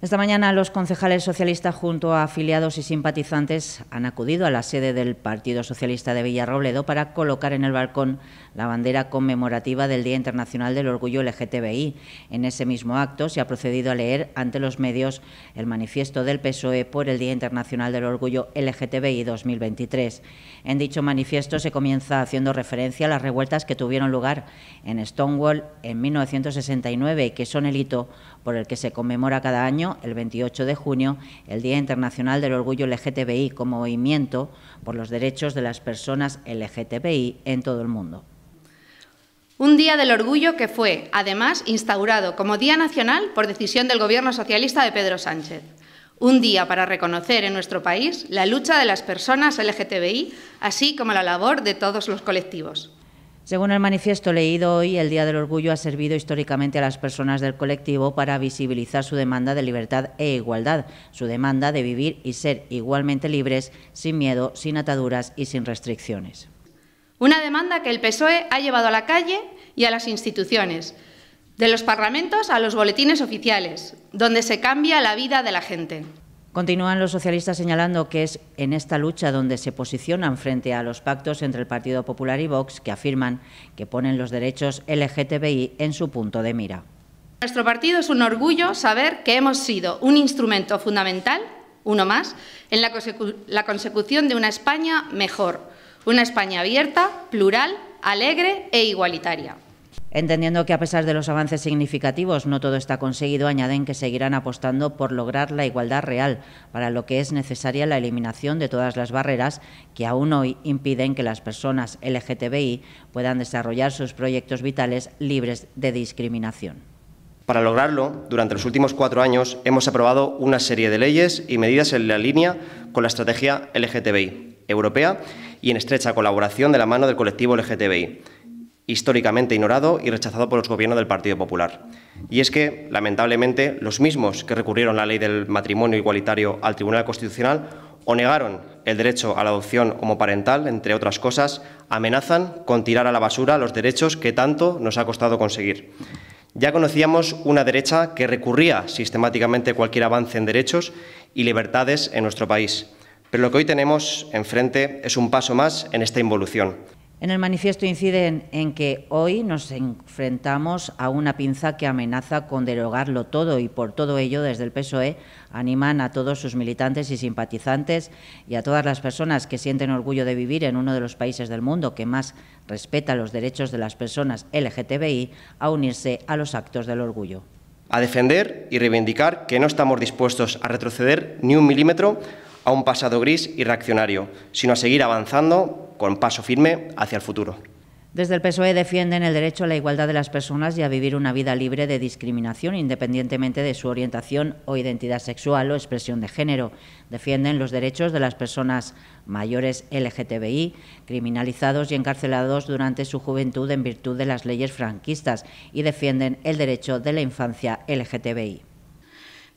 Esta mañana los concejales socialistas junto a afiliados y simpatizantes han acudido a la sede del Partido Socialista de Villarrobledo para colocar en el balcón la bandera conmemorativa del Día Internacional del Orgullo LGTBI. En ese mismo acto se ha procedido a leer ante los medios el manifiesto del PSOE por el Día Internacional del Orgullo LGTBI 2023. En dicho manifiesto se comienza haciendo referencia a las revueltas que tuvieron lugar en Stonewall en 1969 y que son el hito por el que se conmemora cada año el 28 de junio, el Día Internacional del Orgullo LGTBI como movimiento por los derechos de las personas LGTBI en todo el mundo. Un Día del Orgullo que fue, además, instaurado como Día Nacional por decisión del Gobierno Socialista de Pedro Sánchez. Un día para reconocer en nuestro país la lucha de las personas LGTBI, así como la labor de todos los colectivos. Según el manifiesto leído hoy, el Día del Orgullo ha servido históricamente a las personas del colectivo para visibilizar su demanda de libertad e igualdad, su demanda de vivir y ser igualmente libres, sin miedo, sin ataduras y sin restricciones. Una demanda que el PSOE ha llevado a la calle y a las instituciones, de los parlamentos a los boletines oficiales, donde se cambia la vida de la gente. Continúan los socialistas señalando que es en esta lucha donde se posicionan frente a los pactos entre el Partido Popular y Vox, que afirman que ponen los derechos LGTBI en su punto de mira. Nuestro partido es un orgullo saber que hemos sido un instrumento fundamental, uno más, en la, la consecución de una España mejor, una España abierta, plural, alegre e igualitaria. Entendiendo que a pesar de los avances significativos no todo está conseguido, añaden que seguirán apostando por lograr la igualdad real, para lo que es necesaria la eliminación de todas las barreras que aún hoy impiden que las personas LGTBI puedan desarrollar sus proyectos vitales libres de discriminación. Para lograrlo, durante los últimos cuatro años hemos aprobado una serie de leyes y medidas en la línea con la estrategia LGTBI europea y en estrecha colaboración de la mano del colectivo LGTBI históricamente ignorado y rechazado por los gobiernos del Partido Popular. Y es que, lamentablemente, los mismos que recurrieron la ley del matrimonio igualitario al Tribunal Constitucional o negaron el derecho a la adopción homoparental, entre otras cosas, amenazan con tirar a la basura los derechos que tanto nos ha costado conseguir. Ya conocíamos una derecha que recurría sistemáticamente cualquier avance en derechos y libertades en nuestro país, pero lo que hoy tenemos enfrente es un paso más en esta involución. En el manifiesto inciden en que hoy nos enfrentamos a una pinza que amenaza con derogarlo todo y por todo ello desde el PSOE animan a todos sus militantes y simpatizantes y a todas las personas que sienten orgullo de vivir en uno de los países del mundo que más respeta los derechos de las personas LGTBI a unirse a los actos del orgullo. A defender y reivindicar que no estamos dispuestos a retroceder ni un milímetro a un pasado gris y reaccionario, sino a seguir avanzando con paso firme hacia el futuro. Desde el PSOE defienden el derecho a la igualdad de las personas y a vivir una vida libre de discriminación, independientemente de su orientación o identidad sexual o expresión de género. Defienden los derechos de las personas mayores LGTBI, criminalizados y encarcelados durante su juventud en virtud de las leyes franquistas, y defienden el derecho de la infancia LGTBI.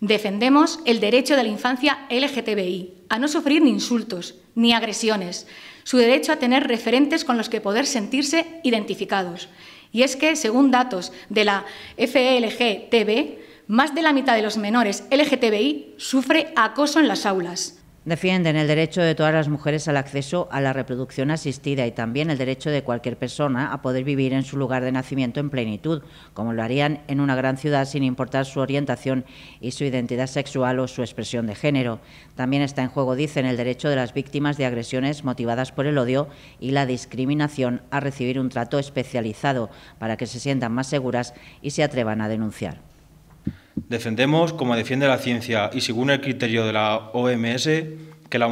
Defendemos el derecho de la infancia LGTBI a no sufrir ni insultos ni agresiones, su derecho a tener referentes con los que poder sentirse identificados. Y es que, según datos de la FELGTB, más de la mitad de los menores LGTBI sufre acoso en las aulas. Defienden el derecho de todas las mujeres al acceso a la reproducción asistida y también el derecho de cualquier persona a poder vivir en su lugar de nacimiento en plenitud, como lo harían en una gran ciudad sin importar su orientación y su identidad sexual o su expresión de género. También está en juego, dicen, el derecho de las víctimas de agresiones motivadas por el odio y la discriminación a recibir un trato especializado para que se sientan más seguras y se atrevan a denunciar. Defendemos, como defiende la ciencia y según el criterio de la OMS, que la,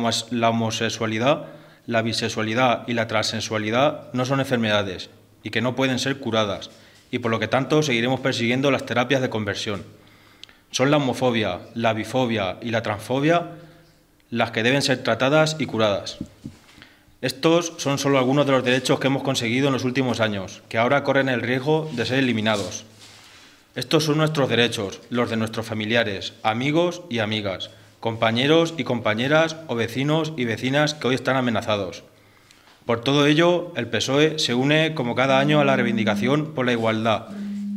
homosexualidad, la bisexualidad y la transexualidad no son enfermedades y que no pueden ser curadas, y por lo que tanto seguiremos persiguiendo las terapias de conversión. Son la homofobia, la bifobia y la transfobia las que deben ser tratadas y curadas. Estos son solo algunos de los derechos que hemos conseguido en los últimos años, que ahora corren el riesgo de ser eliminados. Estos son nuestros derechos, los de nuestros familiares, amigos y amigas, compañeros y compañeras o vecinos y vecinas que hoy están amenazados. Por todo ello, el PSOE se une como cada año a la reivindicación por la igualdad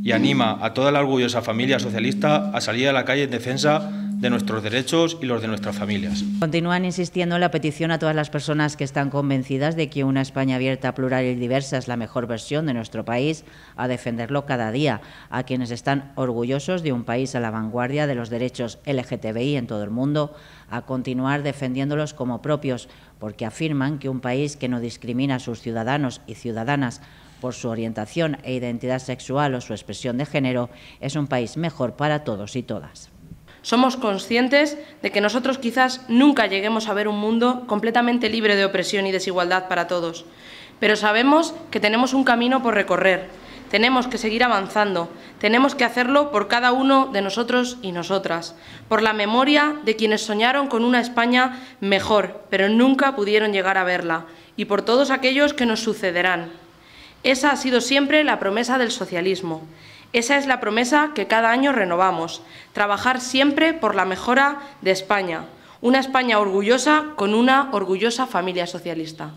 y anima a toda la orgullosa familia socialista a salir a la calle en defensa de nuestros derechos y los de nuestras familias. Continúan insistiendo en la petición a todas las personas que están convencidas de que una España abierta, plural y diversa es la mejor versión de nuestro país a defenderlo cada día, a quienes están orgullosos de un país a la vanguardia de los derechos LGTBI en todo el mundo, a continuar defendiéndolos como propios, porque afirman que un país que no discrimina a sus ciudadanos y ciudadanas por su orientación e identidad sexual o su expresión de género es un país mejor para todos y todas. Somos conscientes de que nosotros quizás nunca lleguemos a ver un mundo completamente libre de opresión y desigualdad para todos, pero sabemos que tenemos un camino por recorrer, tenemos que seguir avanzando, tenemos que hacerlo por cada uno de nosotros y nosotras, por la memoria de quienes soñaron con una España mejor, pero nunca pudieron llegar a verla, y por todos aquellos que nos sucederán. Esa ha sido siempre la promesa del socialismo. Esa es la promesa que cada año renovamos, trabajar siempre por la mejora de España, una España orgullosa con una orgullosa familia socialista.